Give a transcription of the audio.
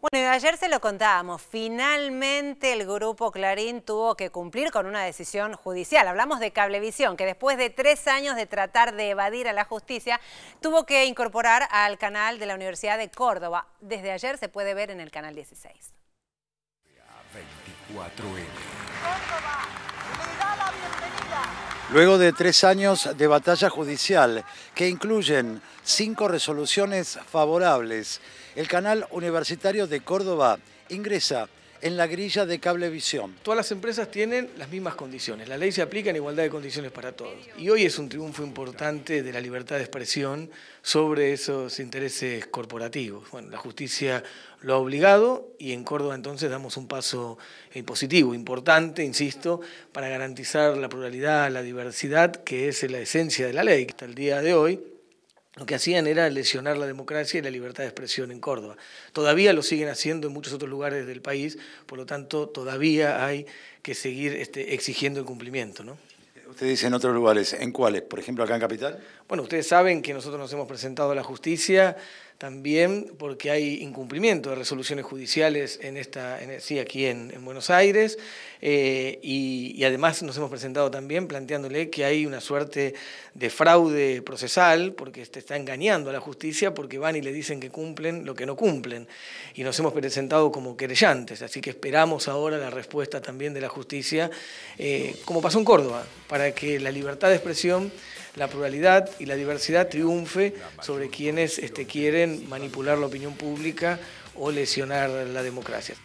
Bueno, y ayer se lo contábamos, finalmente el grupo Clarín tuvo que cumplir con una decisión judicial. Hablamos de Cablevisión, que después de tres años de tratar de evadir a la justicia, tuvo que incorporar al canal de la Universidad de Córdoba. Desde ayer se puede ver en el canal 16. Luego de tres años de batalla judicial, que incluyen cinco resoluciones favorables, el canal universitario de Córdoba ingresa en la grilla de Cablevisión. Todas las empresas tienen las mismas condiciones. La ley se aplica en igualdad de condiciones para todos. Y hoy es un triunfo importante de la libertad de expresión sobre esos intereses corporativos. Bueno, la justicia lo ha obligado y en Córdoba entonces damos un paso eh, positivo, importante, insisto, para garantizar la pluralidad, la diversidad, que es la esencia de la ley. Hasta el día de hoy lo que hacían era lesionar la democracia y la libertad de expresión en Córdoba. Todavía lo siguen haciendo en muchos otros lugares del país, por lo tanto todavía hay que seguir este, exigiendo el cumplimiento. ¿no? Usted dice en otros lugares, ¿en cuáles? Por ejemplo, acá en Capital. Bueno, ustedes saben que nosotros nos hemos presentado a la justicia también porque hay incumplimiento de resoluciones judiciales en esta, aquí en, Buenos Aires, eh, y, además nos hemos presentado también planteándole que hay una suerte de fraude procesal, porque se este está engañando a la justicia, porque van y le dicen que cumplen lo que no cumplen, y nos hemos presentado como querellantes, así que esperamos ahora la respuesta también de la justicia, eh, como pasó en Córdoba, para que la libertad de expresión la pluralidad y la diversidad triunfe sobre quienes este, quieren manipular la opinión pública o lesionar la democracia.